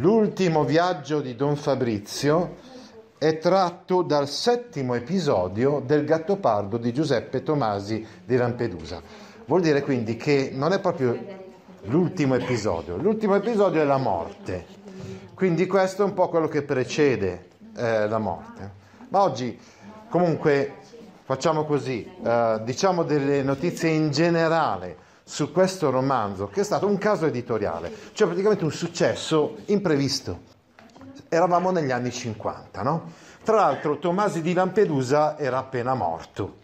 L'ultimo viaggio di Don Fabrizio è tratto dal settimo episodio del Gattopardo di Giuseppe Tomasi di Lampedusa. Vuol dire quindi che non è proprio l'ultimo episodio, l'ultimo episodio è la morte. Quindi questo è un po' quello che precede eh, la morte. Ma oggi comunque facciamo così, eh, diciamo delle notizie in generale su questo romanzo, che è stato un caso editoriale, cioè praticamente un successo imprevisto. Eravamo negli anni 50, no? Tra l'altro Tomasi di Lampedusa era appena morto,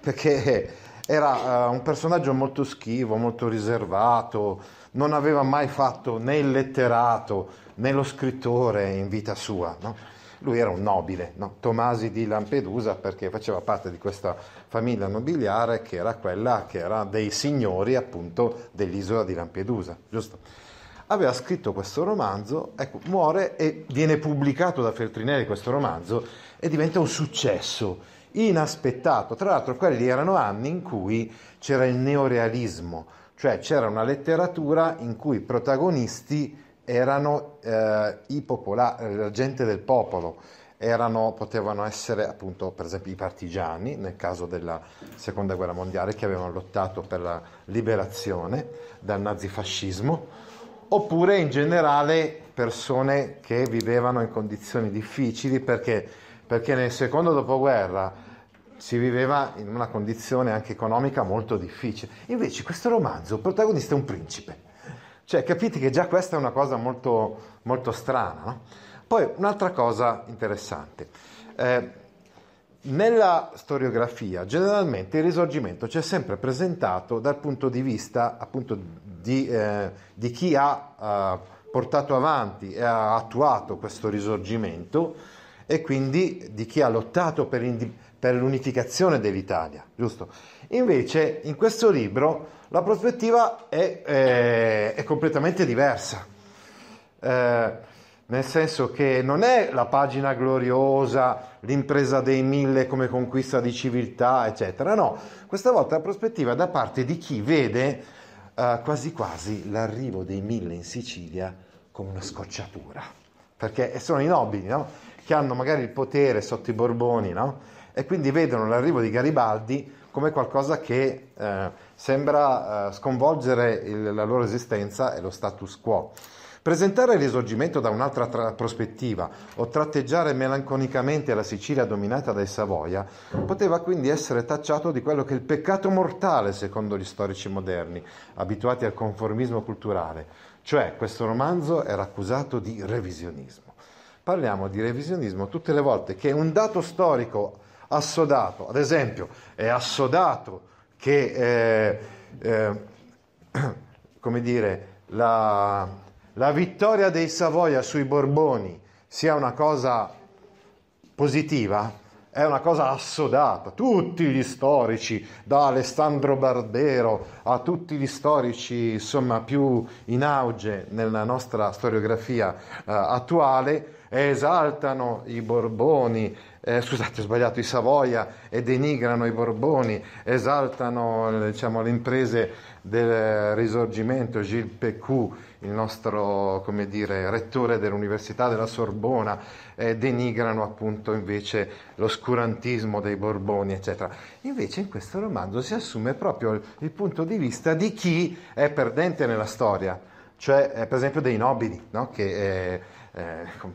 perché era uh, un personaggio molto schivo, molto riservato, non aveva mai fatto né il letterato né lo scrittore in vita sua. No? Lui era un nobile, no? Tomasi di Lampedusa, perché faceva parte di questa famiglia nobiliare che era quella che era dei signori appunto dell'isola di Lampedusa, giusto? Aveva scritto questo romanzo, ecco, muore e viene pubblicato da Feltrinelli questo romanzo e diventa un successo inaspettato. Tra l'altro quelli erano anni in cui c'era il neorealismo, cioè c'era una letteratura in cui i protagonisti erano eh, i popola- la gente del popolo, erano, potevano essere appunto per esempio i partigiani nel caso della seconda guerra mondiale che avevano lottato per la liberazione dal nazifascismo oppure in generale persone che vivevano in condizioni difficili perché, perché nel secondo dopoguerra si viveva in una condizione anche economica molto difficile. Invece questo romanzo, il protagonista è un principe. Cioè, capite che già questa è una cosa molto, molto strana, no? Poi un'altra cosa interessante. Eh, nella storiografia generalmente il risorgimento ci è sempre presentato dal punto di vista appunto di, eh, di chi ha eh, portato avanti e ha attuato questo risorgimento e quindi di chi ha lottato per, indi- per l'unificazione dell'Italia, giusto? Invece in questo libro la prospettiva è, è, eh, è completamente diversa. Eh, nel senso che non è la pagina gloriosa, l'impresa dei mille come conquista di civiltà, eccetera, no, questa volta la prospettiva da parte di chi vede eh, quasi quasi l'arrivo dei mille in Sicilia come una scocciatura, perché sono i nobili, no? che hanno magari il potere sotto i Borboni, no? e quindi vedono l'arrivo di Garibaldi come qualcosa che eh, sembra eh, sconvolgere il, la loro esistenza e lo status quo. Presentare il risorgimento da un'altra tra- prospettiva o tratteggiare melanconicamente la Sicilia dominata dai Savoia poteva quindi essere tacciato di quello che è il peccato mortale secondo gli storici moderni, abituati al conformismo culturale, cioè questo romanzo era accusato di revisionismo. Parliamo di revisionismo tutte le volte che un dato storico assodato, ad esempio è assodato che, eh, eh, come dire, la, la vittoria dei Savoia sui Borboni sia una cosa positiva è una cosa assodata. Tutti gli storici, da Alessandro Barbero a tutti gli storici insomma, più in auge nella nostra storiografia eh, attuale, esaltano i Borboni, eh, scusate ho sbagliato, i Savoia e denigrano i Borboni, esaltano diciamo, le imprese del Risorgimento, Gilles Pécou il nostro dire, rettore dell'Università della Sorbona, eh, denigrano appunto invece l'oscurantismo dei Borboni, eccetera. Invece in questo romanzo si assume proprio il, il punto di vista di chi è perdente nella storia, cioè eh, per esempio dei nobili, no? che eh, eh,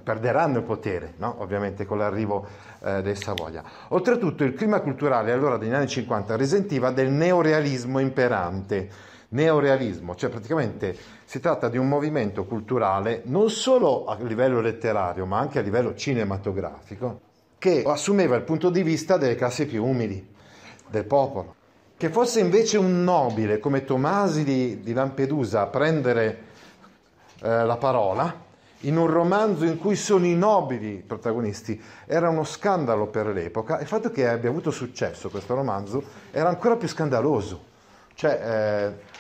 perderanno il potere, no? ovviamente con l'arrivo eh, dei Savoia. Oltretutto il clima culturale allora degli anni 50 risentiva del neorealismo imperante, neorealismo, cioè praticamente si tratta di un movimento culturale non solo a livello letterario, ma anche a livello cinematografico, che assumeva il punto di vista delle classi più umili, del popolo. Che fosse invece un nobile come Tomasi di, di Lampedusa a prendere eh, la parola in un romanzo in cui sono i nobili i protagonisti era uno scandalo per l'epoca il fatto che abbia avuto successo questo romanzo era ancora più scandaloso. Cioè, eh,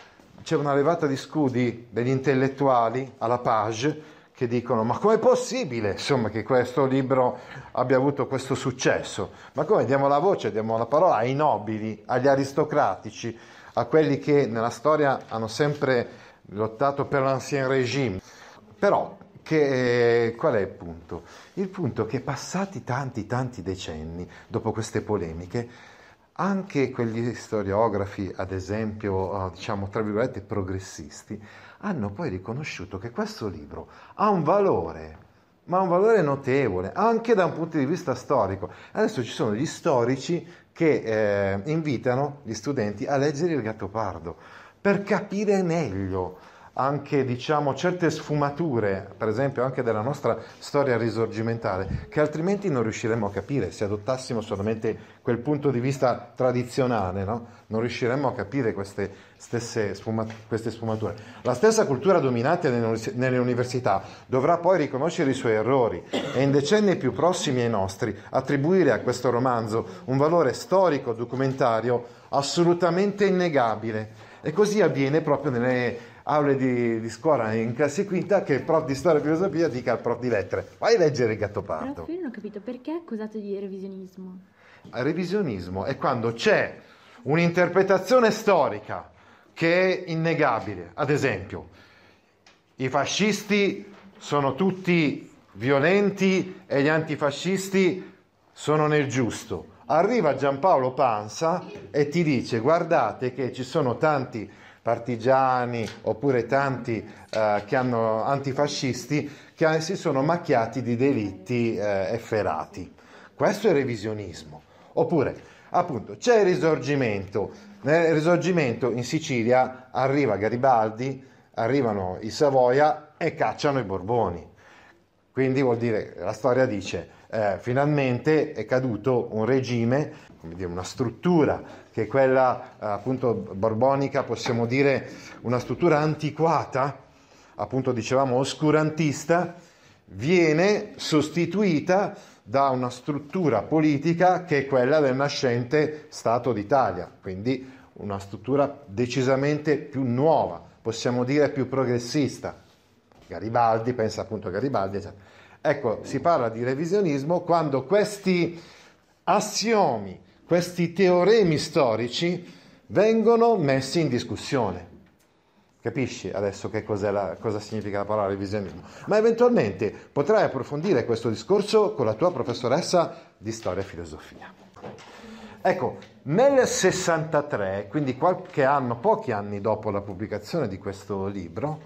c'è una levata di scudi degli intellettuali alla page che dicono ma com'è possibile insomma, che questo libro abbia avuto questo successo? Ma come diamo la voce, diamo la parola ai nobili, agli aristocratici, a quelli che nella storia hanno sempre lottato per l'ancien regime. Però che, eh, qual è il punto? Il punto è che passati tanti tanti decenni dopo queste polemiche anche quegli storiografi, ad esempio, eh, diciamo tra virgolette progressisti, hanno poi riconosciuto che questo libro ha un valore, ma un valore notevole, anche da un punto di vista storico. Adesso ci sono gli storici che eh, invitano gli studenti a leggere il Gattopardo per capire meglio anche diciamo, certe sfumature, per esempio anche della nostra storia risorgimentale, che altrimenti non riusciremmo a capire se adottassimo solamente quel punto di vista tradizionale, no? non riusciremmo a capire queste, sfuma- queste, sfumature. La stessa cultura dominante nelle università dovrà poi riconoscere i suoi errori e in decenni più prossimi ai nostri attribuire a questo romanzo un valore storico, documentario assolutamente innegabile. E così avviene proprio nelle aule di, di, scuola in classe quinta che il prof di storia e filosofia dica al prof di lettere vai a leggere il Gattopardo. Però io non ho capito perché è accusato di revisionismo. Ah, revisionismo è quando c'è un'interpretazione storica che è innegabile. Ad esempio, i fascisti sono tutti violenti e gli antifascisti sono nel giusto. Arriva Giampaolo Panza e ti dice guardate che ci sono tanti partigiani oppure tanti eh, che hanno antifascisti che si sono macchiati di delitti eh, efferati. Questo è revisionismo. Oppure, appunto, c'è il risorgimento. Nel risorgimento in Sicilia arriva Garibaldi, arrivano i Savoia e cacciano i Borboni. Quindi vuol dire, la storia dice, eh, finalmente è caduto un regime dire, una struttura che è quella eh, appunto borbonica, possiamo dire una struttura antiquata, appunto dicevamo oscurantista, viene sostituita da una struttura politica che è quella del nascente Stato d'Italia, quindi una struttura decisamente più nuova, possiamo dire più progressista. Garibaldi, pensa appunto a Garibaldi, eccetera. Ecco, si parla di revisionismo quando questi assiomi questi teoremi storici vengono messi in discussione. Capisci adesso che la, cosa significa la parola revisionismo? Ma eventualmente potrai approfondire questo discorso con la tua professoressa di storia e filosofia. Ecco, nel 63, quindi qualche anno, pochi anni dopo la pubblicazione di questo libro,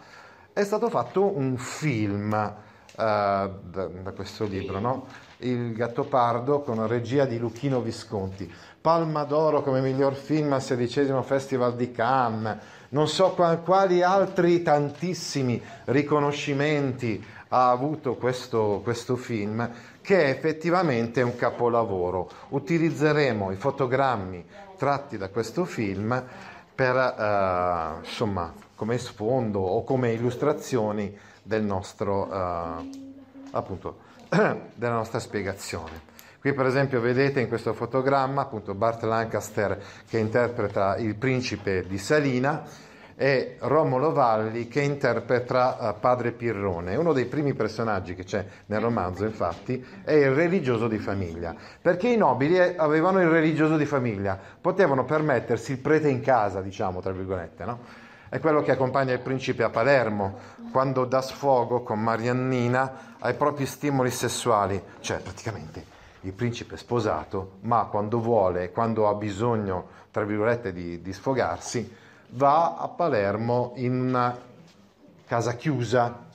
è stato fatto un film uh, da, da, questo libro, no? Il Gattopardo con regia di Luchino Visconti. Palma d'Oro come miglior film al sedicesimo Festival di Cannes. Non so quali altri tantissimi riconoscimenti ha avuto questo, questo film che è effettivamente un capolavoro. Utilizzeremo i fotogrammi tratti da questo film per eh, insomma come sfondo o come illustrazioni del nostro eh, appunto della nostra spiegazione. Qui per esempio vedete in questo fotogramma appunto Bart Lancaster che interpreta il principe di Salina e Romolo Valli che interpreta eh, padre Pirrone. Uno dei primi personaggi che c'è nel romanzo infatti è il religioso di famiglia, perché i nobili eh, avevano il religioso di famiglia, potevano permettersi il prete in casa, diciamo tra virgolette, no? È quello che accompagna il principe a Palermo quando dà sfogo con Mariannina ai propri stimoli sessuali, cioè praticamente il principe è sposato, ma quando vuole, quando ha bisogno, tra virgolette, di, di sfogarsi, va a Palermo in una casa chiusa,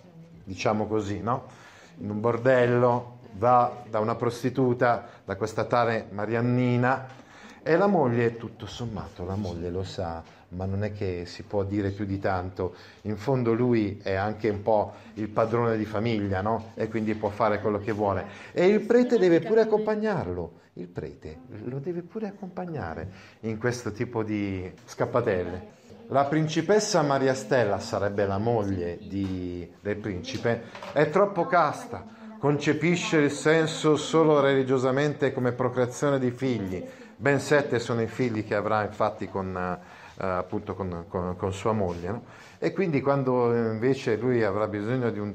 diciamo così, no? in un bordello, va da una prostituta, da questa tale Mariannina, e la moglie, tutto sommato, la moglie lo sa, ma non è che si può dire più di tanto. In fondo lui è anche un po' il padrone di famiglia, no? E quindi può fare quello che vuole. E il prete deve pure accompagnarlo. Il prete lo deve pure accompagnare in questo tipo di scappatelle. La principessa Maria Stella sarebbe la moglie di, del principe, è troppo casta, concepisce il senso solo religiosamente come procreazione di figli. Ben sette sono i figli che avrà infatti con eh, appunto con, con, con, sua moglie. No? E quindi quando eh, invece lui avrà bisogno di un,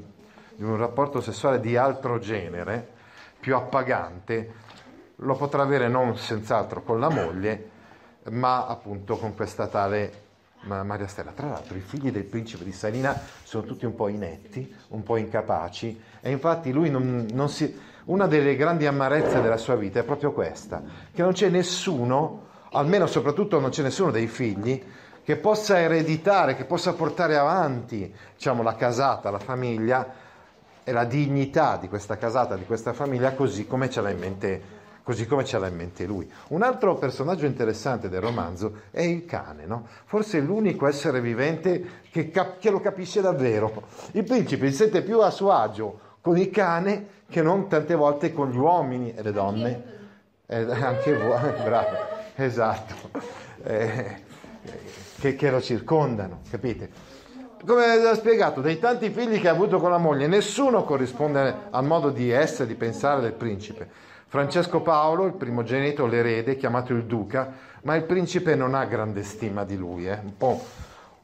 di un, rapporto sessuale di altro genere, più appagante, lo potrà avere non senz'altro con la moglie, ma appunto con questa tale Maria Stella. Tra l'altro i figli del principe di Salina sono tutti un po' inetti, un po' incapaci e infatti lui non, non si... Una delle grandi amarezze della sua vita è proprio questa, che non c'è nessuno almeno soprattutto non c'è nessuno dei figli, che possa ereditare, che possa portare avanti diciamo, la casata, la famiglia e la dignità di questa casata, di questa famiglia, così come ce l'ha in mente, l'ha in mente lui. Un altro personaggio interessante del romanzo è il cane, no? forse l'unico essere vivente che, cap- che lo capisce davvero. Il principe si sente più a suo agio con il cane che non tante volte con gli uomini e le donne. Eh, anche voi, bravo esatto, eh, che, che lo circondano, capite? Come ho spiegato, dei tanti figli che ha avuto con la moglie, nessuno corrisponde al modo di essere, di pensare del principe. Francesco Paolo, il primogenito, l'erede, chiamato il duca, ma il principe non ha grande stima di lui, è eh? un po'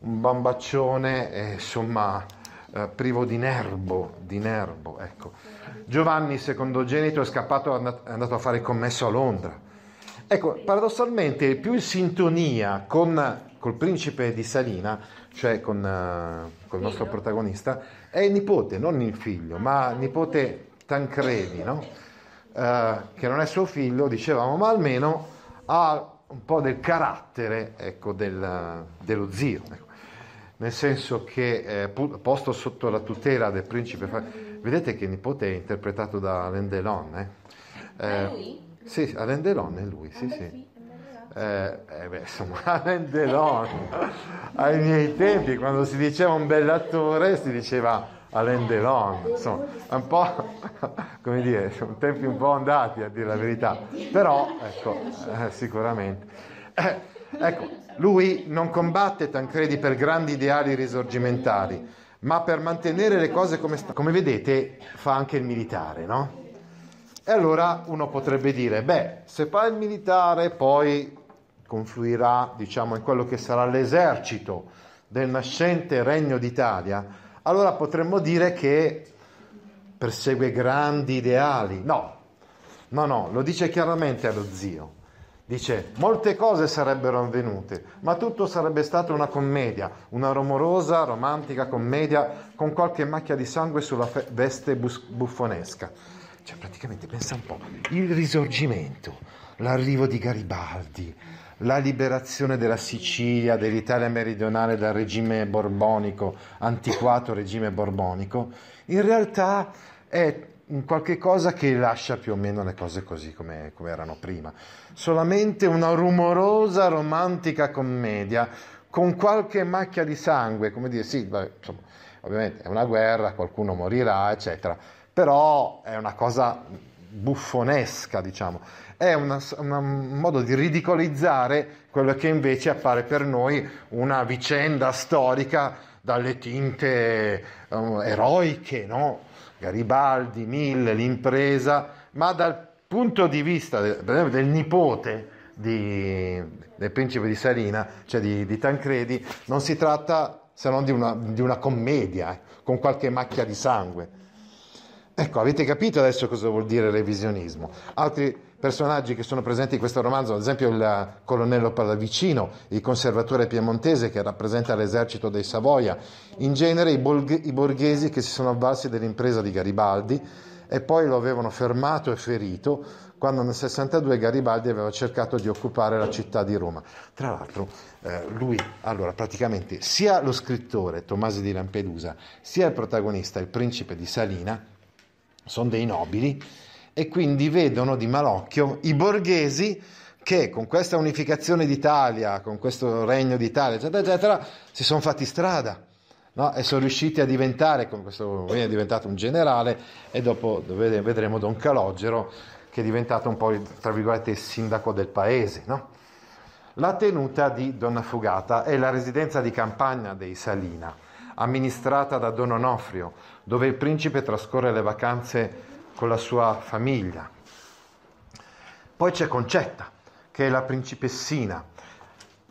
un bambaccione, eh, insomma, eh, privo di nerbo, di nervo ecco. Giovanni, secondogenito, è scappato, è andato a fare commesso a Londra. Ecco, paradossalmente più in sintonia con col principe di Salina, cioè con, uh, eh, il nostro protagonista, è il nipote, non il figlio, ma il nipote Tancredi, no? uh, che non è suo figlio, dicevamo, ma almeno ha un po' del carattere ecco, del, dello zio, ecco. nel senso che eh, posto sotto la tutela del principe, vedete che il nipote è interpretato da Lendelon, eh? Ah, eh, sì, Alain Delon è lui, sì, sì. Eh, eh beh, insomma, Alain Delon, ai miei tempi, quando si diceva un bell'attore, si diceva Alain Delon, insomma, un po', come dire, sono tempi un po' andati a dire la verità, però, ecco, eh, sicuramente. Eh, ecco, lui non combatte Tancredi per grandi ideali risorgimentali, ma per mantenere le cose come stanno. Come vedete, fa anche il militare, no? E allora uno potrebbe dire, beh, se fa il militare poi confluirà diciamo, in quello che sarà l'esercito del nascente Regno d'Italia, allora potremmo dire che persegue grandi ideali. No, no, no, lo dice chiaramente allo zio. Dice, molte cose sarebbero avvenute, ma tutto sarebbe stato una commedia, una rumorosa, romantica commedia con qualche macchia di sangue sulla fe- veste bus- buffonesca. Cioè praticamente pensa un po', il risorgimento, l'arrivo di Garibaldi, la liberazione della Sicilia, dell'Italia meridionale dal regime borbonico, antiquato regime borbonico, in realtà è qualche cosa che lascia più o meno le cose così come, come erano prima, solamente una rumorosa, romantica commedia con qualche macchia di sangue, come dire, sì, beh, insomma, ovviamente è una guerra, qualcuno morirà, eccetera però è una cosa buffonesca, diciamo. È una, una, un modo di ridicolizzare quello che invece appare per noi una vicenda storica dalle tinte um, eroiche, no? Garibaldi, Mille, l'impresa, ma dal punto di vista del, del nipote di, del principe di Salina, cioè di, di, Tancredi, non si tratta se non di una, di una commedia, eh, con qualche macchia di sangue Ecco, avete capito adesso cosa vuol dire revisionismo. Altri personaggi che sono presenti in questo romanzo, ad esempio il eh, colonnello Pallavicino, il conservatore piemontese che rappresenta l'esercito dei Savoia, in genere i, bolg- i borghesi che si sono avvalsi dell'impresa di Garibaldi e poi lo avevano fermato e ferito quando nel 62 Garibaldi aveva cercato di occupare la città di Roma. Tra l'altro, eh, lui, allora, praticamente sia lo scrittore Tomasi di Lampedusa, sia il protagonista, il principe di Salina, sono dei nobili e quindi vedono di malocchio i borghesi che con questa unificazione d'Italia, con questo regno d'Italia, eccetera, eccetera, si sono fatti strada. No? e sono riusciti a diventare, con questo è diventato un generale e dopo vedremo Don Calogero che è diventato un po' tra virgolette il sindaco del paese. No? La tenuta di Donna Fugata è la residenza di campagna dei Salina, amministrata da Don Onofrio, dove il principe trascorre le vacanze con la sua famiglia. Poi c'è Concetta, che è la principessina.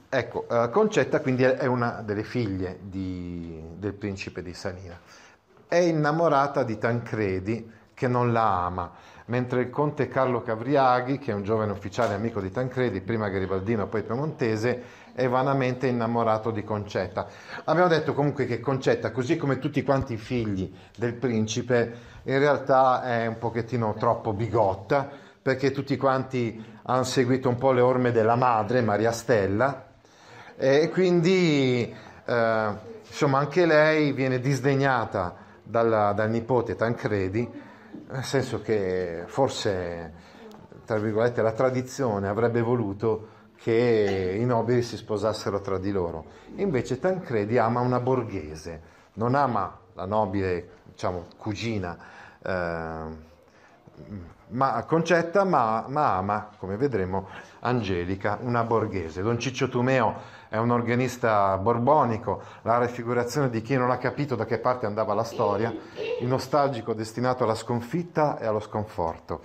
Ecco, eh, Concetta quindi è una delle figlie di, del principe di Sanina. È innamorata di Tancredi che non la ama, mentre il conte Carlo Cavriaghi, che è un giovane ufficiale amico di Tancredi, prima garibaldino, poi piemontese, è vanamente innamorato di Concetta. Abbiamo detto comunque che Concetta, così come tutti quanti i figli del principe, in realtà è un pochettino troppo bigotta, perché tutti quanti hanno seguito un po' le orme della madre, Maria Stella, e quindi eh, insomma anche lei viene disdegnata dalla, dal nipote Tancredi, nel senso che forse, tra virgolette, la tradizione avrebbe voluto che i nobili si sposassero tra di loro. Invece Tancredi ama una borghese, non ama la nobile, diciamo, cugina eh, ma, concetta, ma, ma, ama, come vedremo, Angelica, una borghese. Don Ciccio Tumeo è un organista borbonico, la raffigurazione di chi non ha capito da che parte andava la storia, il nostalgico destinato alla sconfitta e allo sconforto.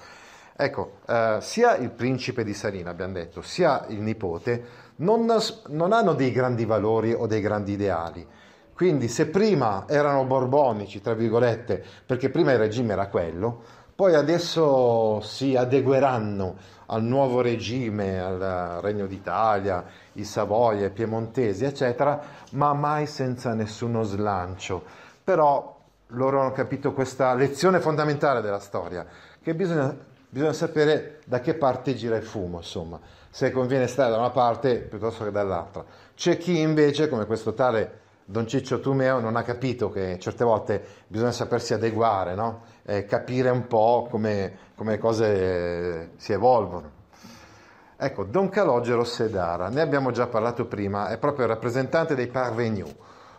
Ecco, eh, sia il principe di Sarina, abbiamo detto, sia il nipote, non, non hanno dei grandi valori o dei grandi ideali. Quindi se prima erano borbonici, tra virgolette, perché prima il regime era quello, poi adesso si adegueranno al nuovo regime, al Regno d'Italia, i Savoia, i Piemontesi, eccetera, ma mai senza nessuno slancio. Però loro hanno capito questa lezione fondamentale della storia, che bisogna bisogna sapere da che parte gira il fumo, insomma, se conviene stare da una parte piuttosto che dall'altra. C'è chi invece, come questo tale Don Ciccio Tumeo, non ha capito che certe volte bisogna sapersi adeguare, no? eh, capire un po' come, come le cose eh, si evolvono. Ecco, Don Calogero Sedara, ne abbiamo già parlato prima, è proprio il rappresentante dei parvenu,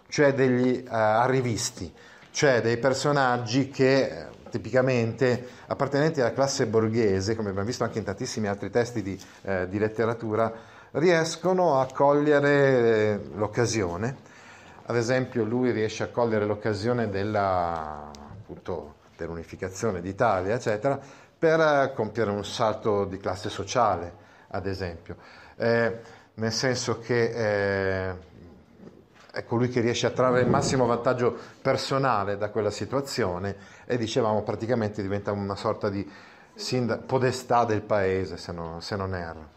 cioè degli uh, arrivisti, cioè dei personaggi che eh, tipicamente appartenenti alla classe borghese, come abbiamo visto anche in tantissimi altri testi di, eh, di letteratura, riescono a cogliere eh, l'occasione. Ad esempio lui riesce a cogliere l'occasione della, appunto, dell'unificazione d'Italia, eccetera, per eh, compiere un salto di classe sociale, ad esempio. Eh, nel senso che eh, è colui che riesce a trarre il massimo vantaggio personale da quella situazione e dicevamo praticamente diventa una sorta di sindaco, podestà del paese, se non, se non erro.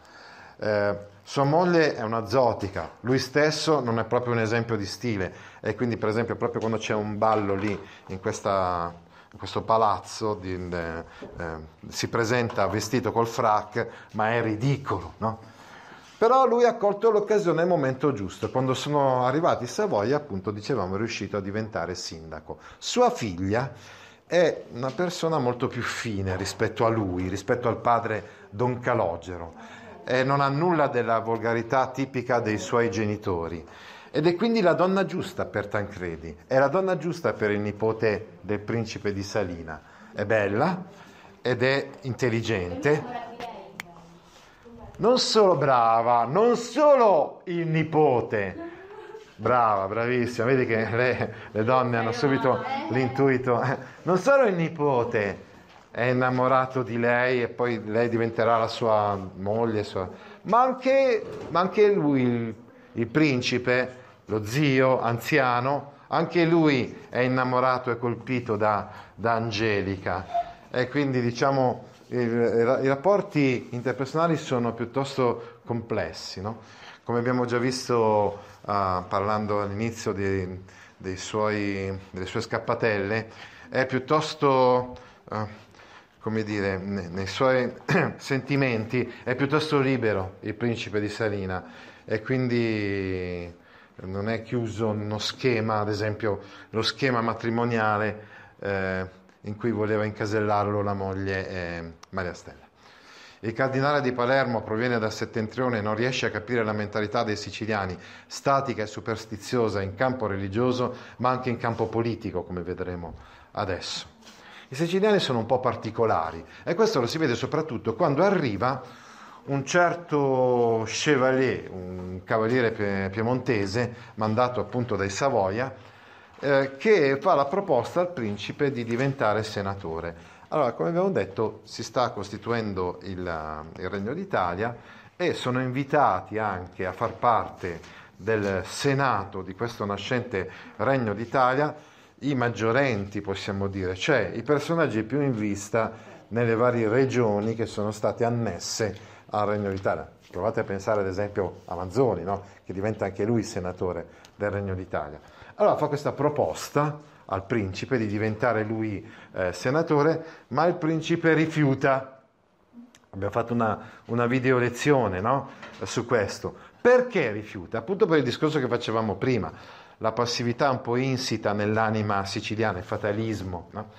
Eh, sua moglie è una zotica, lui stesso non è proprio un esempio di stile e quindi per esempio proprio quando c'è un ballo lì in, questa, in questo palazzo di, eh, eh, si presenta vestito col frac ma è ridicolo, no? Però lui ha colto l'occasione al momento giusto. Quando sono arrivati a Savoia, appunto, dicevamo, è riuscito a diventare sindaco. Sua figlia è una persona molto più fine rispetto a lui, rispetto al padre Don Calogero, e non ha nulla della volgarità tipica dei suoi genitori. Ed è quindi la donna giusta per Tancredi, è la donna giusta per il nipote del principe di Salina. È bella ed è intelligente. Non solo brava, non solo il nipote, Brava, bravissima, vedi che le, le donne hanno subito l'intuito. Non solo il nipote è innamorato di lei e poi lei diventerà la sua moglie, sua... Ma, anche, ma, anche, lui, il, il principe, lo zio anziano, anche lui è innamorato e colpito da, da Angelica. E quindi diciamo il, i rapporti interpersonali sono piuttosto complessi. No? Come abbiamo già visto uh, parlando all'inizio di, suoi, delle sue scappatelle, è piuttosto, uh, come dire, nei suoi sentimenti, è piuttosto libero il principe di Salina e quindi non è chiuso uno schema, ad esempio lo schema matrimoniale eh, in cui voleva incasellarlo la moglie eh, Maria Stella. Il cardinale di Palermo proviene dal settentrione e non riesce a capire la mentalità dei siciliani, statica e superstiziosa in campo religioso, ma anche in campo politico, come vedremo adesso. I siciliani sono un po' particolari e questo lo si vede soprattutto quando arriva un certo Chevalier, un cavaliere piemontese mandato appunto dai Savoia, eh, che fa la proposta al principe di diventare senatore. Allora, come abbiamo detto, si sta costituendo il, eh, il Regno d'Italia e sono invitati anche a far parte del Senato di questo nascente Regno d'Italia i maggiorenti, possiamo dire, cioè i personaggi più in vista nelle varie regioni che sono state annesse al Regno d'Italia. Provate a pensare ad esempio a Manzoni, no? che diventa anche lui senatore del Regno d'Italia. Allora fa questa proposta al principe di diventare lui eh, senatore, ma il principe rifiuta. Abbiamo fatto una, una video lezione no? su questo. Perché rifiuta? Appunto per il discorso che facevamo prima, la passività un po' insita nell'anima siciliana, il fatalismo. No?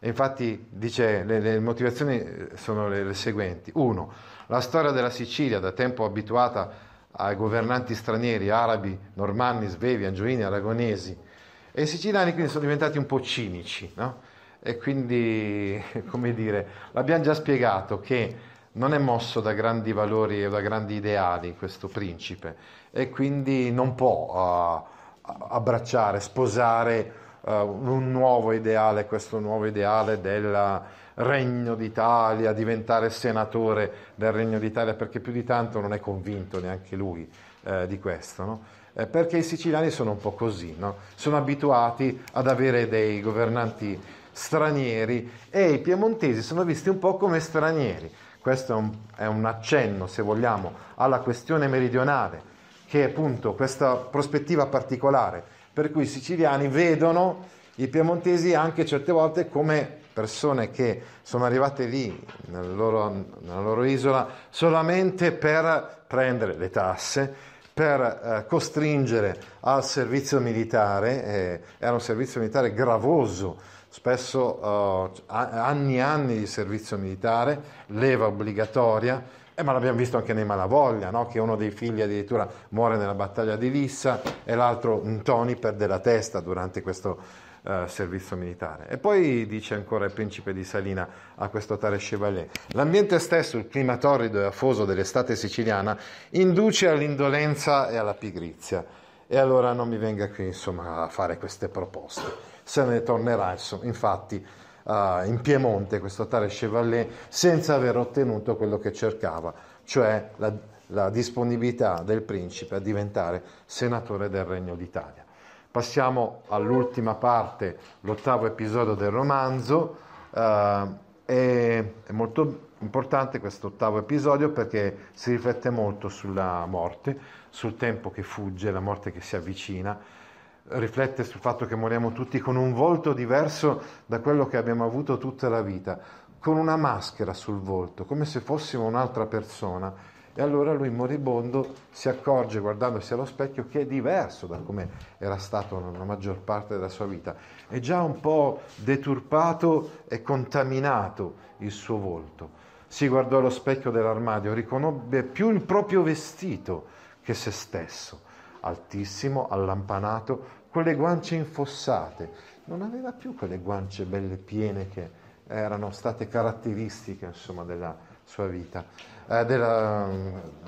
infatti dice, le, le, motivazioni eh, sono le, le seguenti. Uno, la storia della Sicilia, da tempo abituata ai governanti stranieri, arabi, normanni, svevi, angioini, aragonesi, e i siciliani quindi sono diventati un po' cinici, no? E quindi, come dire, l'abbiamo già spiegato che non è mosso da grandi valori o da grandi ideali questo principe e quindi non può uh, abbracciare, sposare uh, un nuovo ideale, questo nuovo ideale del Regno d'Italia, diventare senatore del Regno d'Italia perché più di tanto non è convinto neanche lui uh, di questo. No? eh, perché i siciliani sono un po' così, no? sono abituati ad avere dei governanti stranieri e i piemontesi sono visti un po' come stranieri. Questo è un, è un accenno, se vogliamo, alla questione meridionale, che è appunto questa prospettiva particolare, per cui i siciliani vedono i piemontesi anche certe volte come persone che sono arrivate lì, nella loro, nella loro isola, solamente per prendere le tasse, per eh, costringere al servizio militare, eh, era un servizio militare gravoso, spesso eh, anni e anni di servizio militare, leva obbligatoria, eh, ma l'abbiamo visto anche nei Malavoglia, no? che uno dei figli addirittura muore nella battaglia di Lissa e l'altro Ntoni perde la testa durante questo eh, servizio militare. E poi dice ancora il principe di Salina a questo tale Chevalier, l'ambiente stesso, il clima torrido e afoso dell'estate siciliana, induce all'indolenza e alla pigrizia. E allora non mi venga qui insomma, a fare queste proposte, se ne tornerà insomma, infatti Uh, in Piemonte, questo tale Chevalier, senza aver ottenuto quello che cercava, cioè la, la disponibilità del principe a diventare senatore del Regno d'Italia. Passiamo all'ultima parte, l'ottavo episodio del romanzo. Eh, è, è molto importante questo ottavo episodio perché si riflette molto sulla morte, sul tempo che fugge, la morte che si avvicina, riflette sul fatto che moriamo tutti con un volto diverso da quello che abbiamo avuto tutta la vita, con una maschera sul volto, come se fossimo un'altra persona e allora lui moribondo si accorge guardandosi allo specchio che è diverso da come era stato la maggior parte della sua vita. È già un po' deturpato e contaminato il suo volto. Si guardò allo specchio dell'armadio, riconobbe più il proprio vestito che se stesso, altissimo, allampanato, con le guance infossate. Non aveva più quelle guance belle piene che erano state caratteristiche insomma, della, sua vita, eh, della,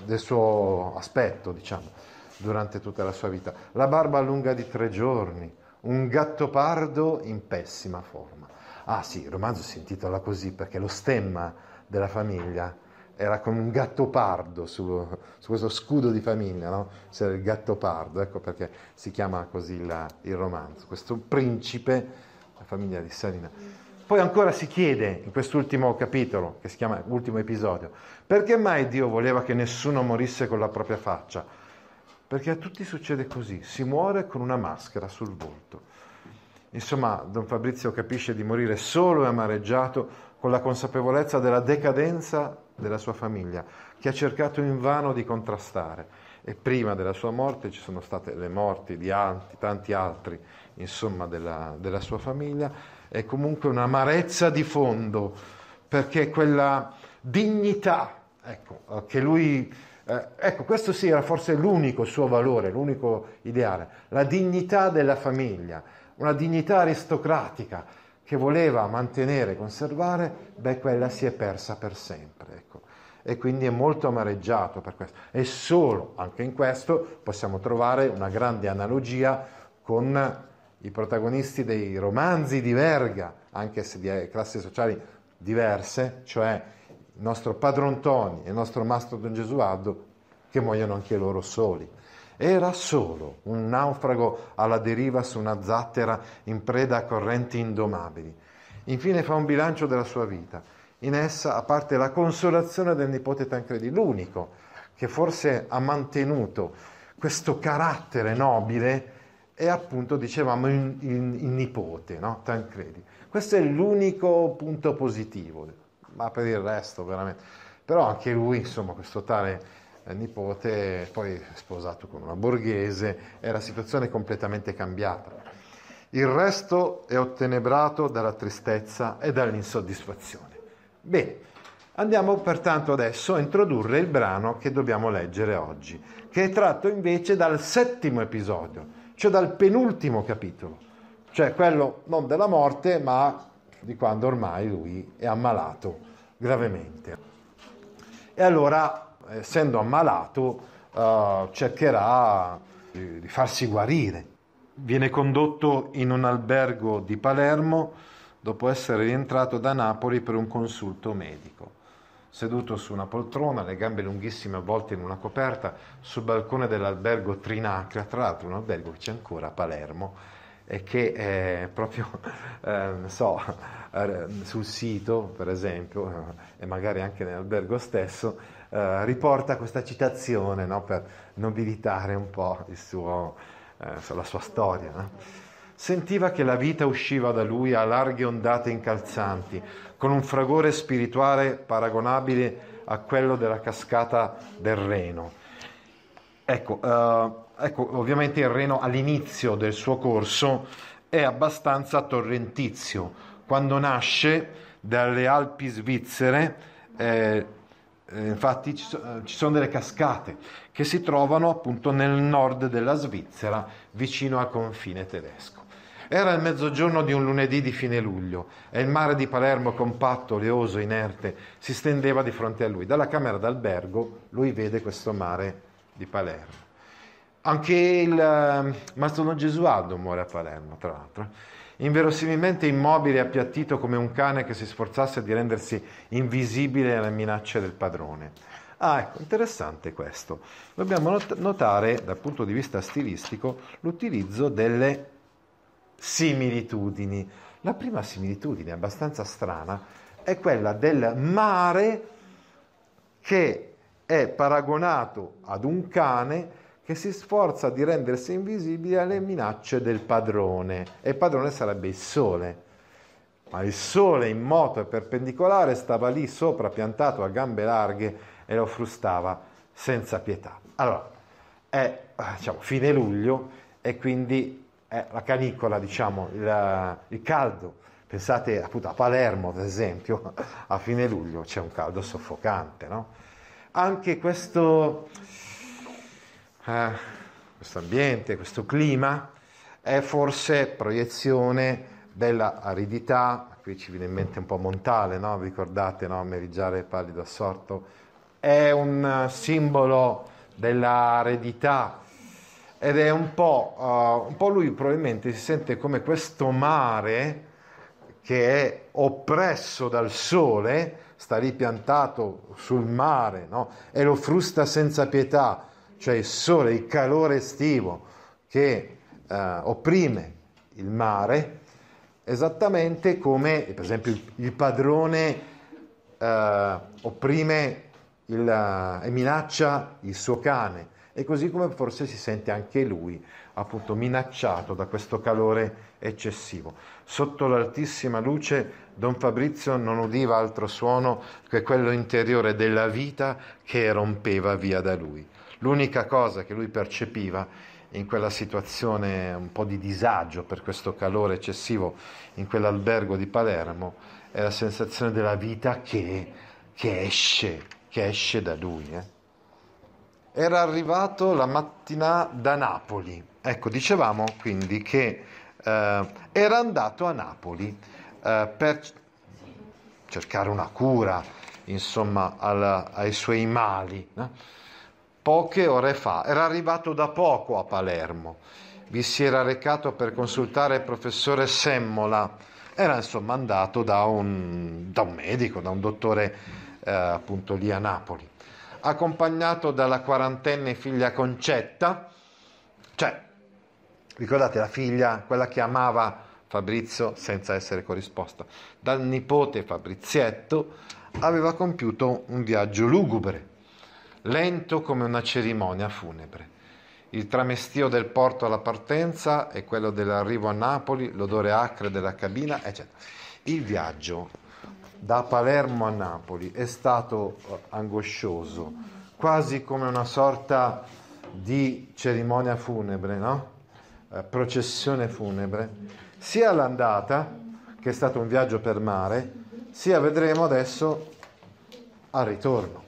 del suo aspetto, diciamo, durante tutta la sua vita. La barba lunga di tre giorni, un gatto pardo in pessima forma. Ah sì, il romanzo si intitola così perché lo stemma della famiglia era con un gatto pardo su, su questo scudo di famiglia, no? c'era il gatto pardo, ecco perché si chiama così la, il romanzo, questo principe, la famiglia di Salina. Poi ancora si chiede in quest'ultimo capitolo, che si chiama ultimo episodio, perché mai Dio voleva che nessuno morisse con la propria faccia? Perché a tutti succede così, si muore con una maschera sul volto. Insomma, Don Fabrizio capisce di morire solo e amareggiato con la consapevolezza della decadenza della sua famiglia, che ha cercato invano di contrastare e prima della sua morte ci sono state le morti di alti, tanti altri, insomma, della, della sua famiglia, è comunque un'amarezza di fondo, perché quella dignità, ecco, che lui... Eh, ecco, questo sì era forse l'unico suo valore, l'unico ideale, la dignità della famiglia, una dignità aristocratica che voleva mantenere, conservare, beh, quella si è persa per sempre. Ecco e quindi è molto amareggiato per questo. E solo anche in questo possiamo trovare una grande analogia con i protagonisti dei romanzi di Verga, anche se di eh, classi sociali diverse, cioè il nostro padron Toni e il nostro mastro Don Gesualdo, che muoiono anche loro soli. Era solo un naufrago alla deriva su una zattera in preda a correnti indomabili. Infine fa un bilancio della sua vita in essa, a parte la consolazione del nipote Tancredi, l'unico che forse ha mantenuto questo carattere nobile è appunto, dicevamo, il nipote, no? Tancredi. Questo è l'unico punto positivo, ma per il resto veramente. Però anche lui, insomma, questo tale eh, nipote, poi sposato con una borghese, e la situazione completamente cambiata. Il resto è ottenebrato dalla tristezza e dall'insoddisfazione. Bene, andiamo pertanto adesso a introdurre il brano che dobbiamo leggere oggi, che è tratto invece dal settimo episodio, cioè dal penultimo capitolo, cioè quello non della morte, ma di quando ormai lui è ammalato gravemente. E allora, essendo ammalato, uh, cercherà di, di farsi guarire. Viene condotto in un albergo di Palermo dopo essere rientrato da Napoli per un consulto medico. Seduto su una poltrona, le gambe lunghissime avvolte in una coperta, sul balcone dell'albergo Trinacria, tra l'altro un albergo che c'è ancora a Palermo, e che è proprio, eh, so, eh, sul sito per esempio, eh, e magari anche nell'albergo stesso, eh, riporta questa citazione no, per nobilitare un po' suo, eh, la sua storia. No? sentiva che la vita usciva da lui a larghe ondate incalzanti, con un fragore spirituale paragonabile a quello della cascata del Reno. Ecco, eh, ecco ovviamente il Reno all'inizio del suo corso è abbastanza torrentizio. Quando nasce dalle Alpi svizzere, eh, eh infatti ci sono delle cascate che si trovano appunto nel nord della Svizzera, vicino al confine tedesco. Era il mezzogiorno di un lunedì di fine luglio e il mare di Palermo, compatto, oleoso, inerte, si stendeva di fronte a lui. Dalla camera d'albergo lui vede questo mare di Palermo. Anche il ehm, mastodon Gesualdo muore a Palermo, tra l'altro. Inverosimilmente immobile e appiattito come un cane che si sforzasse di rendersi invisibile alle minacce del padrone. Ah, ecco, interessante questo. Dobbiamo notare, dal punto di vista stilistico, l'utilizzo delle similitudini. La prima similitudine, abbastanza strana, è quella del mare che è paragonato ad un cane che si sforza di rendersi invisibile alle minacce del padrone. E il padrone sarebbe il sole. Ma il sole in moto e perpendicolare stava lì sopra, piantato a gambe larghe e lo frustava senza pietà. Allora, è diciamo, fine luglio e quindi è la canicola, diciamo, il, eh, il caldo. Pensate appunto a Palermo, ad esempio, a fine luglio c'è un caldo soffocante, no? Anche questo, eh, questo ambiente, questo clima è forse proiezione della aridità, qui ci viene in mente un po' Montale, no? Vi ricordate, no? Meriggiare pallido assorto, è un eh, simbolo dell'aridità ed è un po', uh, un po' lui probabilmente si sente come questo mare che è oppresso dal sole, sta ripiantato sul mare no? e lo frusta senza pietà, cioè il sole, il calore estivo che uh, opprime il mare, esattamente come per esempio il padrone uh, opprime il, uh, e minaccia il suo cane e così come forse si sente anche lui appunto minacciato da questo calore eccessivo. Sotto l'altissima luce don Fabrizio non udiva altro suono che quello interiore della vita che rompeva via da lui. L'unica cosa che lui percepiva in quella situazione un po' di disagio per questo calore eccessivo in quell'albergo di Palermo è la sensazione della vita che, che esce, che esce da lui. Eh? era arrivato la mattina da Napoli. Ecco, dicevamo quindi che eh, era andato a Napoli eh, per cercare una cura, insomma, alla, ai suoi mali. No? Poche ore fa, era arrivato da poco a Palermo, vi si era recato per consultare il professore Semmola, era insomma andato da un, da un medico, da un dottore eh, appunto lì a Napoli accompagnato dalla quarantenne figlia Concetta, cioè ricordate la figlia, quella che amava Fabrizio senza essere corrisposta, dal nipote Fabrizietto, aveva compiuto un viaggio lugubre, lento come una cerimonia funebre. Il tramestio del porto alla partenza e quello dell'arrivo a Napoli, l'odore acre della cabina, eccetera. Il viaggio da Palermo a Napoli è stato eh, angoscioso, quasi come una sorta di cerimonia funebre, no? Eh, processione funebre, sia l'andata, che è stato un viaggio per mare, sia vedremo adesso al ritorno.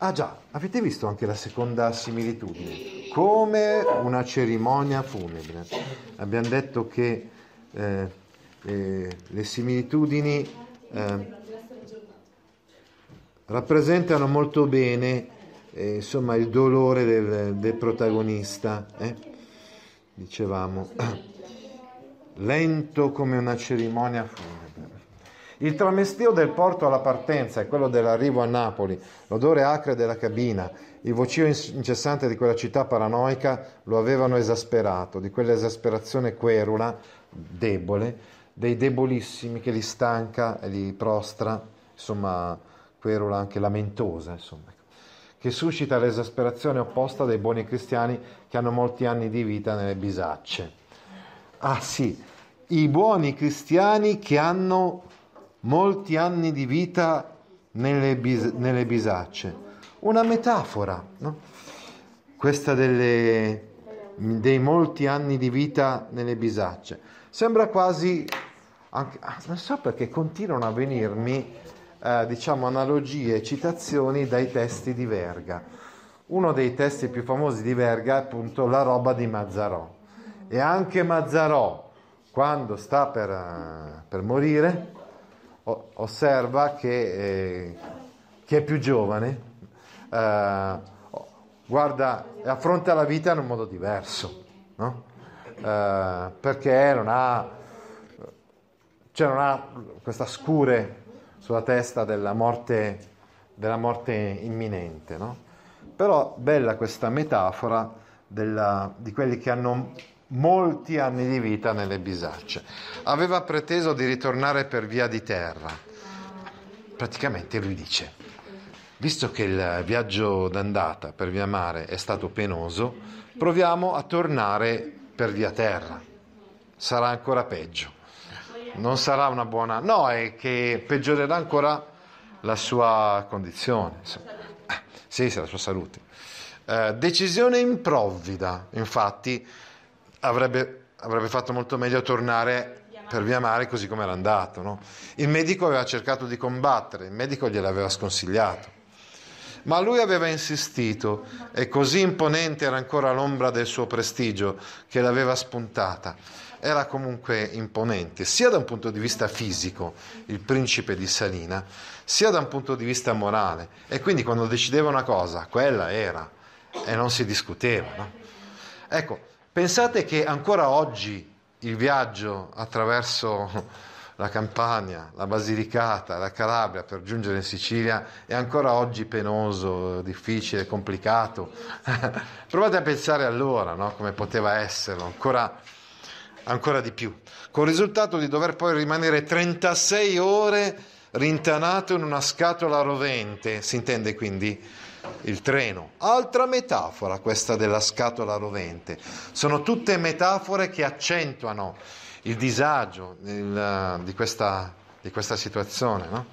Ah già, avete visto anche la seconda similitudine, come una cerimonia funebre. Abbiamo detto che eh, eh, le similitudini eh, rappresentano molto bene eh, insomma, il dolore del, del protagonista. Eh? Dicevamo, lento come una cerimonia funebre. Il tramestio del porto alla partenza e quello dell'arrivo a Napoli, l'odore acre della cabina, il vocio incessante di quella città paranoica lo avevano esasperato, di quell'esasperazione querula, debole, dei debolissimi che li stanca e li prostra, insomma, querula anche lamentosa, insomma, ecco, che suscita l'esasperazione opposta dei buoni cristiani che hanno molti anni di vita nelle bisacce. Ah sì, i buoni cristiani che hanno molti anni di vita nelle, bis- nelle bisacce. Una metafora, no? questa delle, dei molti anni di vita nelle bisacce. Sembra quasi anche, non ah, so perché continuano a venirmi eh, diciamo analogie e citazioni dai testi di Verga. Uno dei testi più famosi di Verga è appunto La roba di Mazzarò. E anche Mazzarò, quando sta per, eh, per morire, o, osserva che eh, chi è più giovane eh, guarda e affronta la vita in un modo diverso, no? Eh, perché non ha cioè non ha questa scure sulla testa della morte, della morte imminente. No? Però bella questa metafora della, di quelli che hanno molti anni di vita nelle bisacce. Aveva preteso di ritornare per via di terra. Praticamente lui dice, visto che il viaggio d'andata per via mare è stato penoso, proviamo a tornare per via terra. Sarà ancora peggio. Non sarà una buona... No, è che peggiorerà ancora la sua condizione. Eh, sì, sì, la sua salute. Eh, decisione improvvida, infatti, avrebbe, avrebbe fatto molto meglio tornare per via mare così come era andato. No? Il medico aveva cercato di combattere, il medico gliel'aveva sconsigliato. Ma lui aveva insistito e così imponente era ancora l'ombra del suo prestigio che l'aveva spuntata era comunque imponente, sia da un punto di vista fisico, il principe di Salina, sia da un punto di vista morale. E quindi quando decideva una cosa, quella era, e non si discuteva. No? Ecco, pensate che ancora oggi il viaggio attraverso la Campania, la Basilicata, la Calabria per giungere in Sicilia è ancora oggi penoso, difficile, complicato. Provate a pensare allora no? come poteva esserlo, ancora ancora di più, con il risultato di dover poi rimanere 36 ore rintanato in una scatola rovente, si intende quindi il treno. Altra metafora questa della scatola rovente. Sono tutte metafore che accentuano il disagio il, di, questa, di, questa, situazione. No?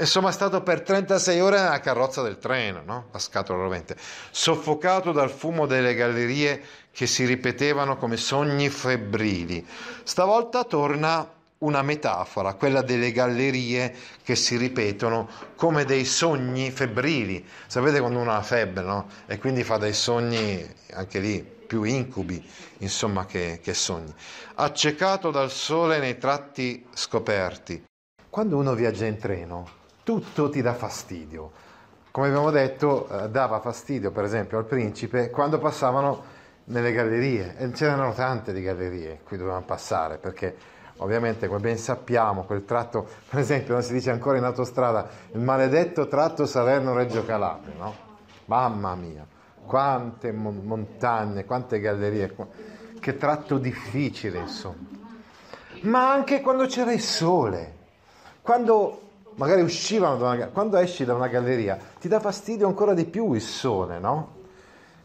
Insomma, è stato per 36 ore nella carrozza del treno, no? la scatola rovente, soffocato dal fumo delle gallerie che si ripetevano come sogni febbrili. Stavolta torna una metafora, quella delle gallerie che si ripetono come dei sogni febbrili. Sapete quando uno ha febbre, no? E quindi fa dei sogni anche lì più incubi, insomma, che, che sogni. Accecato dal sole nei tratti scoperti. Quando uno viaggia in treno, tutto ti dà fastidio. Come abbiamo detto, eh, dava fastidio per esempio al principe quando passavano nelle gallerie, e c'erano tante di gallerie qui dovevano passare, perché ovviamente come ben sappiamo quel tratto, per esempio non si dice ancora in autostrada, il maledetto tratto Salerno-Reggio Calabria, no? Mamma mia, quante mon- montagne, quante gallerie, che tratto difficile insomma. Ma anche quando c'era il sole, quando magari uscivano da una, quando esci da una galleria ti dà fastidio ancora di più il sole, no?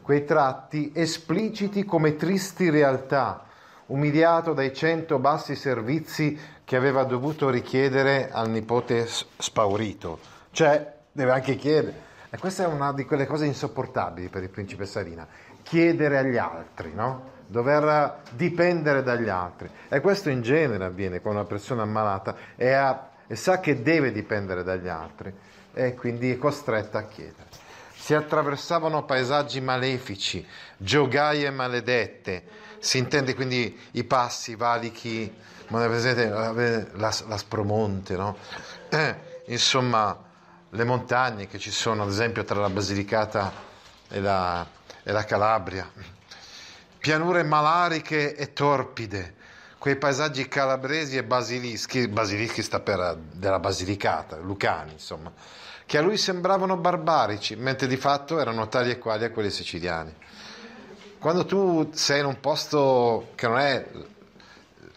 Quei tratti espliciti come tristi realtà, umiliato dai cento bassi servizi che aveva dovuto richiedere al nipote spaurito. Cioè, deve anche chiedere. E questa è una di quelle cose insopportabili per il principe Salina. chiedere agli altri, no? Dover dipendere dagli altri. E questo in genere avviene quando una persona ammalata e ha e sa che deve dipendere dagli altri e quindi è costretta a chiedere. Si attraversavano paesaggi malefici, giogaie maledette, si intende quindi i passi, i valichi, ma eh, la, la Spromonte, no? eh, insomma le montagne che ci sono ad esempio tra la Basilicata e la, e la Calabria, pianure malariche e torpide, quei paesaggi calabresi e basilischi, basilischi sta per della Basilicata, Lucani insomma, che a lui sembravano barbarici, mentre di fatto erano tali e quali a quelli siciliani. Quando tu sei in un posto che non è,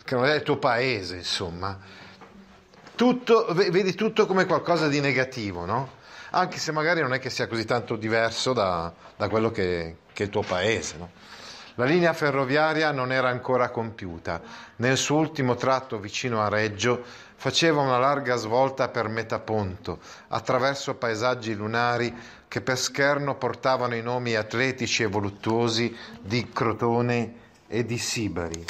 che non è il tuo paese, insomma, tutto, vedi tutto come qualcosa di negativo, no? Anche se magari non è che sia così tanto diverso da, da quello che, che è il tuo paese, no? La linea ferroviaria non era ancora compiuta. Nel suo ultimo tratto vicino a Reggio faceva una larga svolta per Metaponto, attraverso paesaggi lunari che per scherno portavano i nomi atletici e voluttuosi di Crotone e di Sibari.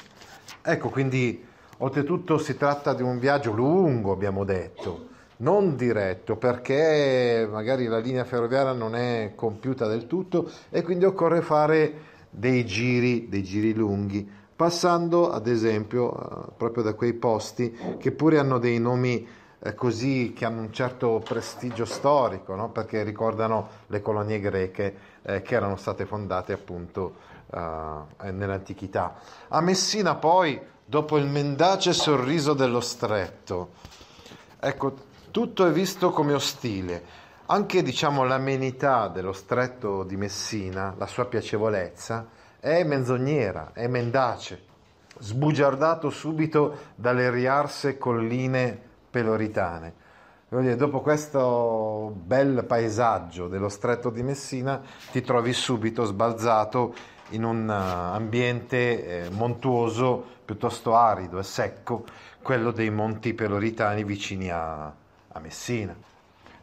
Ecco, quindi oltretutto si tratta di un viaggio lungo, abbiamo detto, non diretto perché magari la linea ferroviaria non è compiuta del tutto e quindi occorre fare dei giri, dei giri lunghi, passando ad esempio eh, proprio da quei posti che pure hanno dei nomi eh, così che hanno un certo prestigio storico, no? perché ricordano le colonie greche eh, che erano state fondate appunto eh, eh nell'antichità. A Messina poi, dopo il mendace sorriso dello stretto, ecco, tutto è visto come ostile. Anche diciamo, l'amenità dello stretto di Messina, la sua piacevolezza, è menzognera, è mendace, sbugiardato subito dalle riarse colline peloritane. Dire, dopo questo bel paesaggio dello stretto di Messina ti trovi subito sbalzato in un eh, ambiente eh, montuoso piuttosto arido e secco, quello dei monti peloritani vicini a, a Messina.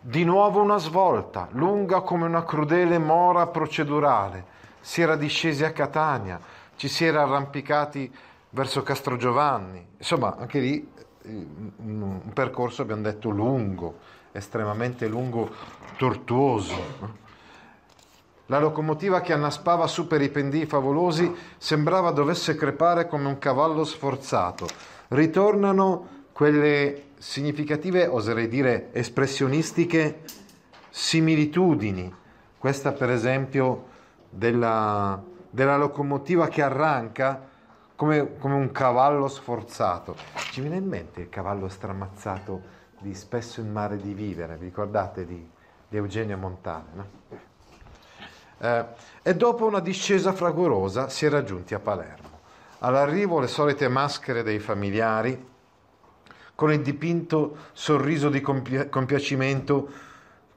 Di nuovo una svolta, lunga come una crudele mora procedurale. Si era discesi a Catania, ci si era arrampicati verso Castrogiovanni. Insomma, anche lì un percorso, abbiamo detto, lungo, estremamente lungo, tortuoso. La locomotiva che annaspava su per i pendii favolosi sembrava dovesse crepare come un cavallo sforzato. Ritornano quelle significative, oserei dire espressionistiche, similitudini. Questa per esempio della, della locomotiva che arranca come, come, un cavallo sforzato. Ci viene in mente il cavallo stramazzato di Spesso in mare di vivere, vi ricordate di, di Eugenio Montale? No? Eh, e dopo una discesa fragorosa si è raggiunti a Palermo. All'arrivo le solite maschere dei familiari, con il dipinto sorriso di compi- compiacimento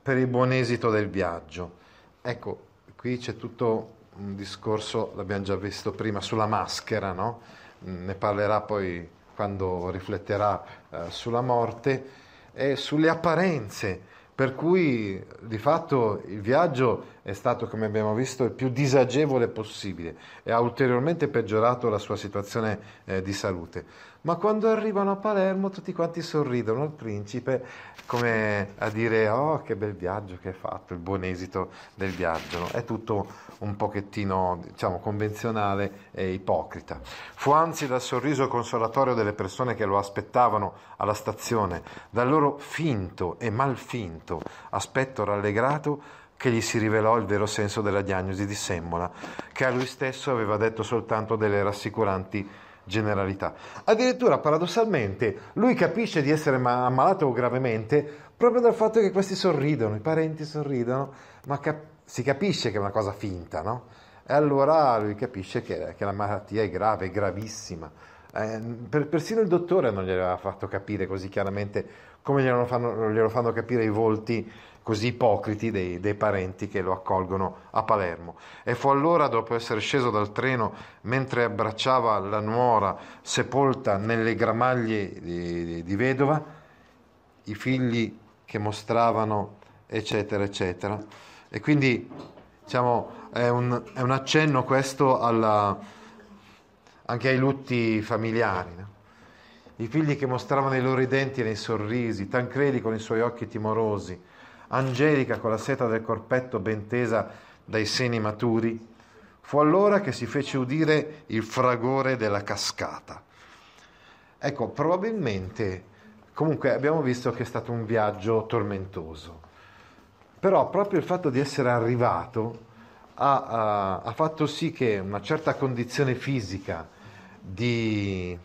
per il buon esito del viaggio. Ecco, qui c'è tutto un discorso, l'abbiamo già visto prima, sulla maschera, no? Mm, ne parlerà poi quando rifletterà eh, sulla morte, e sulle apparenze, per cui di fatto il viaggio è stato, come abbiamo visto, il più disagevole possibile e ha ulteriormente peggiorato la sua situazione eh, di salute ma quando arrivano a Palermo tutti quanti sorridono al principe come a dire oh che bel viaggio che hai fatto, il buon esito del viaggio. No? È tutto un pochettino diciamo convenzionale e ipocrita. Fu anzi dal sorriso consolatorio delle persone che lo aspettavano alla stazione, dal loro finto e malfinto aspetto rallegrato che gli si rivelò il vero senso della diagnosi di Semmola, che a lui stesso aveva detto soltanto delle rassicuranti generalità. Addirittura, paradossalmente, lui capisce di essere ammalato gravemente proprio dal fatto che questi sorridono, i parenti sorridono, ma cap- si capisce che è una cosa finta, no? E allora lui capisce che, che la malattia è grave, è gravissima. Eh, per, persino il dottore non gli fatto capire così chiaramente come glielo fanno, glielo fanno capire i volti così ipocriti dei, dei, parenti che lo accolgono a Palermo. E fu allora, dopo essere sceso dal treno, mentre abbracciava la nuora sepolta nelle gramaglie di, di, di vedova, i figli che mostravano, eccetera, eccetera. E quindi, diciamo, è un, è un accenno questo alla, anche ai lutti familiari. No? I figli che mostravano i loro denti nei sorrisi, Tancredi con i suoi occhi timorosi, angelica con la seta del corpetto ben tesa dai seni maturi, fu allora che si fece udire il fragore della cascata. Ecco, probabilmente, comunque abbiamo visto che è stato un viaggio tormentoso, però proprio il fatto di essere arrivato ha, ha, ha fatto sì che una certa condizione fisica di,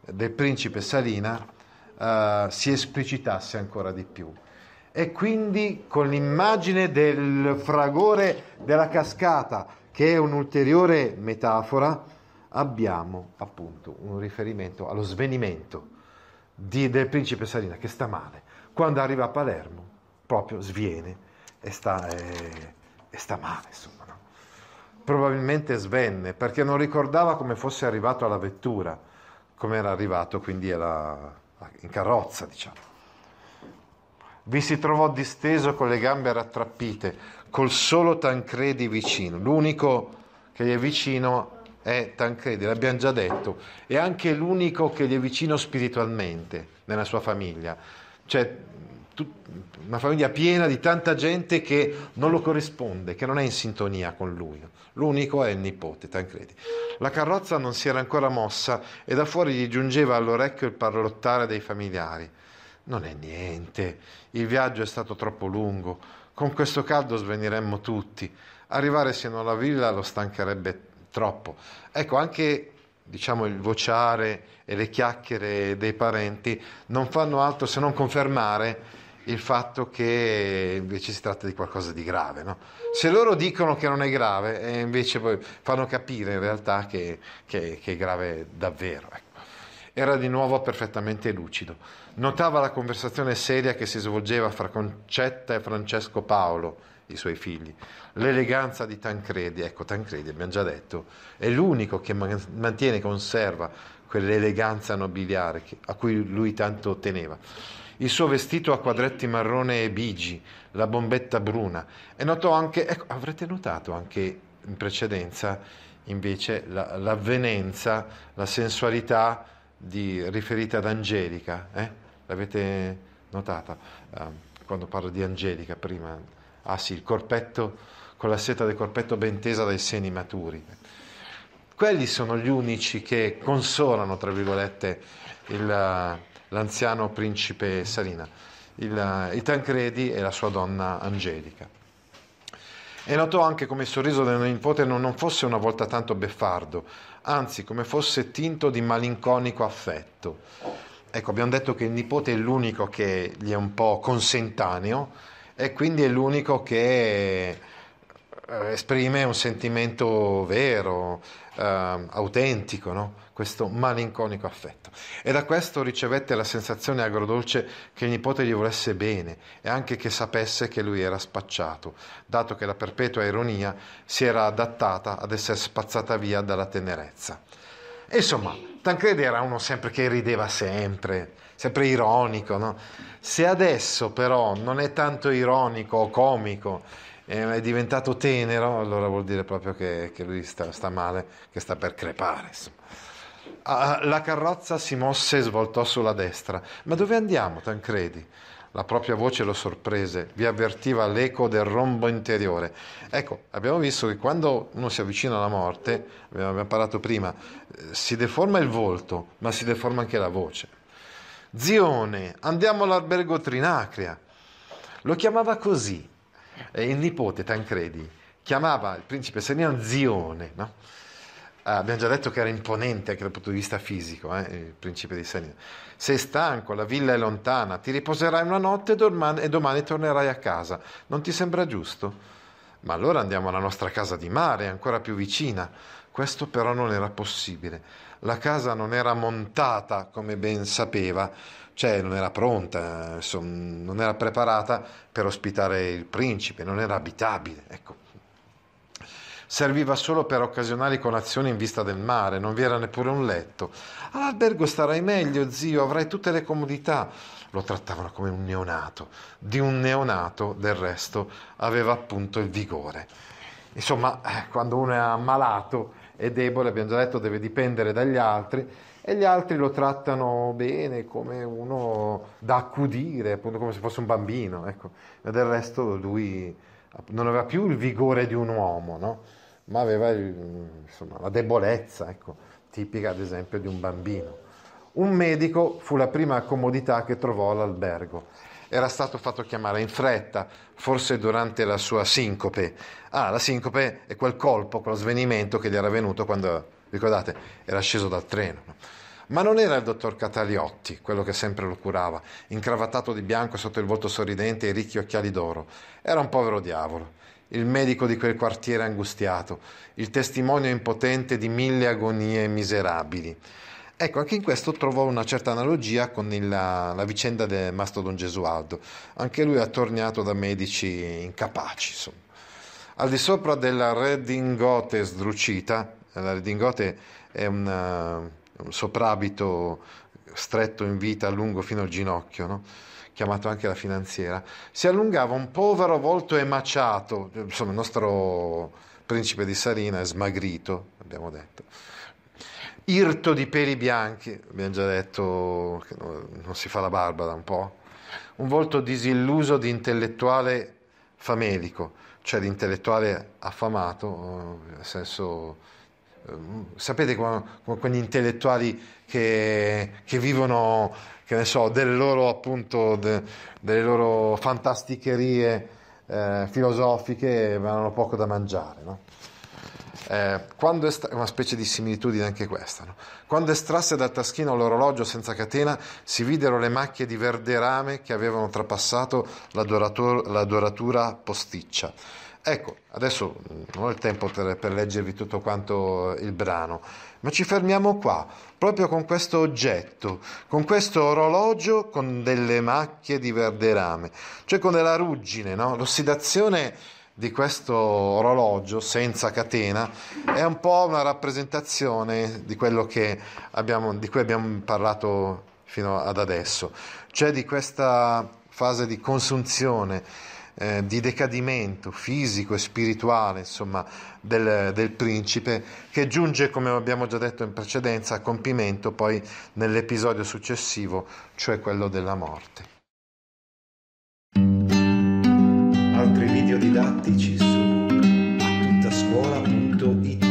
del principe Salina uh, si esplicitasse ancora di più e quindi con l'immagine del fragore della cascata, che è un'ulteriore metafora, abbiamo appunto un riferimento allo svenimento di, del principe Salina che sta male. Quando arriva a Palermo proprio sviene e sta, eh, e sta male, insomma. No? Probabilmente svenne perché non ricordava come fosse arrivato alla vettura, come era arrivato quindi alla, in carrozza, diciamo vi si trovò disteso con le gambe rattrappite, col solo Tancredi vicino. L'unico che gli è vicino è Tancredi, l'abbiamo già detto, e anche l'unico che gli è vicino spiritualmente nella sua famiglia. Cioè, una famiglia piena di tanta gente che non lo corrisponde, che non è in sintonia con lui. L'unico è il nipote, Tancredi. La carrozza non si era ancora mossa e da fuori gli giungeva all'orecchio il parlottare dei familiari. Non è niente, il viaggio è stato troppo lungo, con questo caldo sveniremmo tutti, arrivare sino alla villa lo stancherebbe troppo. Ecco, anche diciamo, il vociare e le chiacchiere dei parenti non fanno altro se non confermare il fatto che invece si tratta di qualcosa di grave. No? Se loro dicono che non è grave, invece poi fanno capire in realtà che, che, che è grave davvero. Ecco. Era di nuovo perfettamente lucido. Notava la conversazione seria che si svolgeva fra Concetta e Francesco Paolo, i suoi figli. L'eleganza di Tancredi, ecco Tancredi abbiamo già detto, è l'unico che mantiene conserva quell'eleganza nobiliare a cui lui tanto teneva. Il suo vestito a quadretti marrone e bigi, la bombetta bruna. E notò anche, ecco, avrete notato anche in precedenza invece la, l'avvenenza, la sensualità di, riferite ad Angelica, eh? l'avete notata eh, quando parlo di Angelica prima? Ah sì, il corpetto con la seta del corpetto ben tesa dai seni maturi. Quelli sono gli unici che consolano, tra virgolette, il, l'anziano principe Salina, il, eh, i Tancredi e la sua donna Angelica. E notò anche come il sorriso del nipote non fosse una volta tanto beffardo, anzi come fosse tinto di malinconico affetto. Ecco, abbiamo detto che il nipote è l'unico che gli è un po' consentaneo e quindi è l'unico che eh, esprime un sentimento vero, eh, autentico, no? questo malinconico affetto. E da questo ricevette la sensazione agrodolce che il nipote gli volesse bene e anche che sapesse che lui era spacciato, dato che la perpetua ironia si era adattata ad essere spazzata via dalla tenerezza. Insomma, Tancredi era uno sempre che rideva sempre, sempre ironico. No? Se adesso però non è tanto ironico o comico, eh, è diventato tenero, allora vuol dire proprio che, che lui sta, sta, male, che sta per crepare. Insomma. Ah, ah, la carrozza si mosse e svoltò sulla destra. Ma dove andiamo, Tancredi? La propria voce lo sorprese, vi avvertiva l'eco del rombo interiore. Ecco, abbiamo visto che quando uno si avvicina alla morte, abbiamo parlato prima, eh, si deforma il volto, ma si deforma anche la voce. Zione, andiamo all'albergo Trinacria. Lo chiamava così. E il nipote Tancredi chiamava il principe Senian Zione, no? Ah, abbiamo già detto che era imponente anche dal punto di vista fisico, eh, il principe di Sanina. Sei stanco, la villa è lontana, ti riposerai una notte e domani, e domani tornerai a casa. Non ti sembra giusto? Ma allora andiamo alla nostra casa di mare, ancora più vicina. Questo però non era possibile. La casa non era montata, come ben sapeva, cioè non era pronta, insomma, non era preparata per ospitare il principe, non era abitabile. Ecco, Serviva solo per occasionali colazioni in vista del mare, non vi era neppure un letto. All'albergo starai meglio, zio, avrai tutte le comodità. Lo trattavano come un neonato. Di un neonato, del resto, aveva appunto il vigore. Insomma, eh, quando uno è ammalato e debole, abbiamo già detto, deve dipendere dagli altri e gli altri lo trattano bene come uno da accudire, appunto come se fosse un bambino. Ecco. E del resto lui non aveva più il vigore di un uomo, no? ma aveva insomma, la debolezza, ecco, tipica ad esempio di un bambino. Un medico fu la prima comodità che trovò all'albergo. Era stato fatto chiamare in fretta, forse durante la sua sincope. Ah, la sincope è quel colpo, quello svenimento che gli era venuto quando, ricordate, era sceso dal treno. Ma non era il dottor Cataliotti, quello che sempre lo curava, incravattato di bianco sotto il volto sorridente e i ricchi occhiali d'oro. Era un povero diavolo il medico di quel quartiere angustiato, il testimonio impotente di mille agonie miserabili. Ecco, anche in questo trovo una certa analogia con il, la, la, vicenda del mastro Don Gesualdo. Anche lui è attorniato da medici incapaci. Insomma. Al di sopra della redingote sdrucita, la redingote è una, eh, un soprabito stretto in vita lungo fino al ginocchio, no? chiamato anche la finanziera, si allungava un povero volto emaciato, insomma il nostro principe di Sarina è smagrito, abbiamo detto, irto di peli bianchi, abbiamo già detto che non si fa la barba da un po', un volto disilluso di intellettuale famelico, cioè di intellettuale affamato, eh, nel senso Ehm, sapete quegli intellettuali che, che, vivono, che ne so, delle loro appunto, de, delle loro fantasticherie eh, filosofiche, e hanno poco da mangiare, no? Eh, quando est- una specie di similitudine anche questa. No? Quando estrasse dal taschino l'orologio senza catena, si videro le macchie di verde rame che avevano trapassato la, dorator- la doratura posticcia. Ecco, adesso non mm, ho il tempo per, per, leggervi tutto quanto il brano, ma ci fermiamo qua, proprio con questo oggetto, con questo orologio con delle macchie di verde rame, cioè con della ruggine, no? L'ossidazione di questo orologio senza catena è un po' una rappresentazione di quello abbiamo, di cui abbiamo parlato fino ad adesso, cioè di questa fase di consunzione eh, di decadimento fisico e spirituale insomma, del, del, principe che giunge, come abbiamo già detto in precedenza, a compimento poi nell'episodio successivo, cioè quello della morte. Altri video didattici su attuttascuola.it